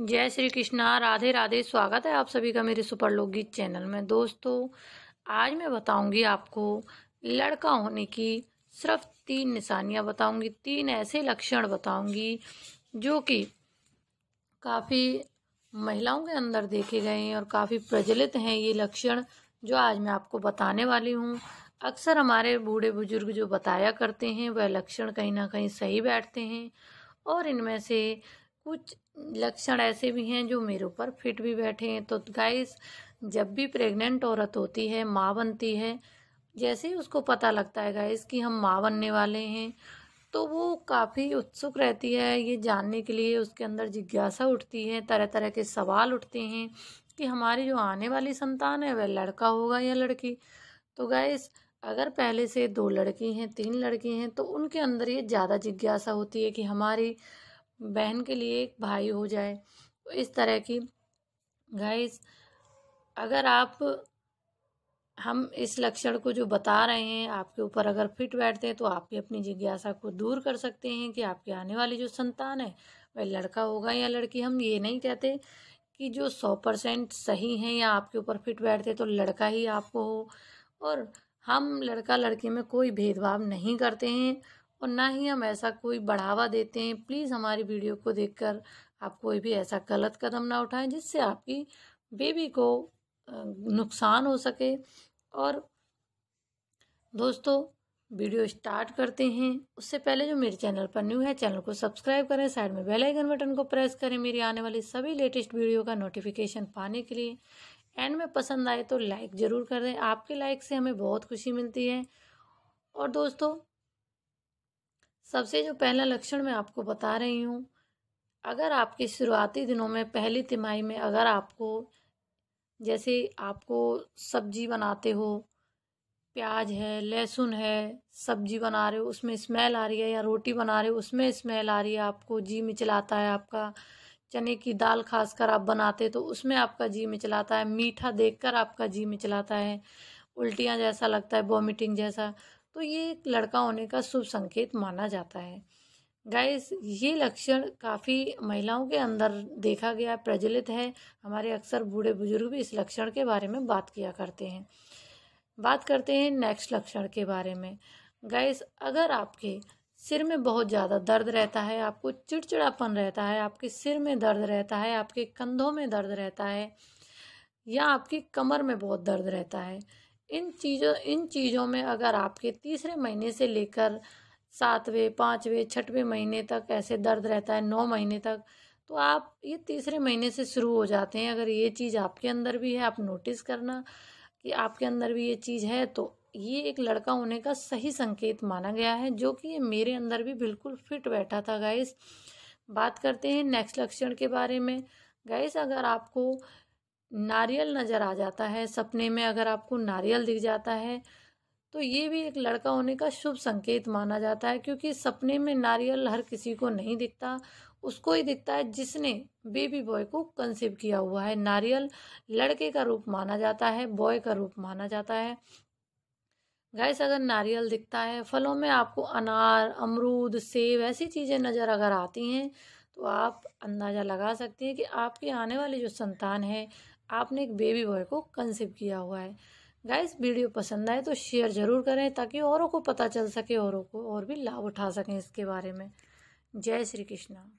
जय श्री कृष्णा राधे राधे स्वागत है आप सभी का मेरे सुपर लोकगीत चैनल में दोस्तों आज मैं बताऊंगी आपको लड़का होने की सिर्फ तीन निशानियां बताऊंगी तीन ऐसे लक्षण बताऊंगी जो कि काफ़ी महिलाओं के अंदर देखे गए हैं और काफ़ी प्रचलित हैं ये लक्षण जो आज मैं आपको बताने वाली हूँ अक्सर हमारे बूढ़े बुजुर्ग जो बताया करते हैं वह लक्षण कहीं ना कहीं सही बैठते हैं और इनमें से कुछ लक्षण ऐसे भी हैं जो मेरे ऊपर फिट भी बैठे हैं तो गाइस जब भी प्रेग्नेंट औरत होती है माँ बनती है जैसे ही उसको पता लगता है गाइस कि हम माँ बनने वाले हैं तो वो काफ़ी उत्सुक रहती है ये जानने के लिए उसके अंदर जिज्ञासा उठती है तरह तरह के सवाल उठते हैं कि हमारी जो आने वाली संतान है वह लड़का होगा या लड़की तो गाइस अगर पहले से दो लड़की हैं तीन लड़की हैं तो उनके अंदर ये ज़्यादा जिज्ञासा होती है कि हमारी बहन के लिए एक भाई हो जाए तो इस तरह की गाइस अगर आप हम इस लक्षण को जो बता रहे हैं आपके ऊपर अगर फिट बैठते हैं तो आप भी अपनी जिज्ञासा को दूर कर सकते हैं कि आपके आने वाली जो संतान है वह लड़का होगा या लड़की हम ये नहीं कहते कि जो सौ परसेंट सही हैं या आपके ऊपर फिट बैठते तो लड़का ही आपको हो और हम लड़का लड़की में कोई भेदभाव नहीं करते हैं और ना ही हम ऐसा कोई बढ़ावा देते हैं प्लीज़ हमारी वीडियो को देखकर आप कोई भी ऐसा गलत कदम ना उठाएं जिससे आपकी बेबी को नुकसान हो सके और दोस्तों वीडियो स्टार्ट करते हैं उससे पहले जो मेरे चैनल पर न्यू है चैनल को सब्सक्राइब करें साइड में बेल आइकन बटन को प्रेस करें मेरी आने वाली सभी लेटेस्ट वीडियो का नोटिफिकेशन पाने के लिए एंड में पसंद आए तो लाइक ज़रूर कर दें आपके लाइक से हमें बहुत खुशी मिलती है और दोस्तों सबसे जो पहला लक्षण मैं आपको बता रही हूँ अगर आपके शुरुआती दिनों में पहली तिमाही में अगर आपको जैसे आपको सब्जी बनाते हो प्याज है लहसुन है सब्जी बना रहे हो उसमें स्मेल आ रही है या रोटी बना रहे हो उसमें स्मेल आ रही है आपको जी मिचलाता है आपका चने की दाल खासकर आप बनाते तो उसमें आपका जी मिचलाता है मीठा देखकर आपका जी मिचलाता है उल्टियाँ जैसा लगता है वॉमिटिंग जैसा तो ये एक लड़का होने का शुभ संकेत माना जाता है गाइस ये लक्षण काफ़ी महिलाओं के अंदर देखा गया प्रचलित है हमारे अक्सर बूढ़े बुजुर्ग भी इस लक्षण के बारे में बात किया करते हैं बात करते हैं नेक्स्ट लक्षण के बारे में गाइस अगर आपके सिर में बहुत ज़्यादा दर्द रहता है आपको चिड़चिड़ापन रहता है आपके सिर में दर्द रहता है आपके कंधों में दर्द रहता है या आपकी कमर में बहुत दर्द रहता है इन चीज़ों इन चीज़ों में अगर आपके तीसरे महीने से लेकर सातवें पाँचवें छठवें महीने तक ऐसे दर्द रहता है नौ महीने तक तो आप ये तीसरे महीने से शुरू हो जाते हैं अगर ये चीज़ आपके अंदर भी है आप नोटिस करना कि आपके अंदर भी ये चीज़ है तो ये एक लड़का होने का सही संकेत माना गया है जो कि ये मेरे अंदर भी बिल्कुल फिट बैठा था गाइस बात करते हैं नेक्स्ट लक्षण के बारे में गाइस अगर आपको नारियल नज़र आ जाता है सपने में अगर आपको नारियल दिख जाता है तो ये भी एक लड़का होने का शुभ संकेत माना जाता है क्योंकि सपने में नारियल हर किसी को नहीं दिखता उसको ही दिखता है जिसने बेबी बॉय को कंसीव किया हुआ है नारियल लड़के का रूप माना जाता है बॉय का रूप माना जाता है गैस अगर नारियल दिखता है फलों में आपको अनार अमरूद सेब ऐसी चीज़ें नज़र अगर आती हैं तो आप अंदाज़ा लगा सकती हैं कि आपके आने वाले जो संतान है आपने एक बेबी बॉय को कंसीव किया हुआ है गाइस वीडियो पसंद आए तो शेयर ज़रूर करें ताकि औरों को पता चल सके औरों को और भी लाभ उठा सकें इसके बारे में जय श्री कृष्णा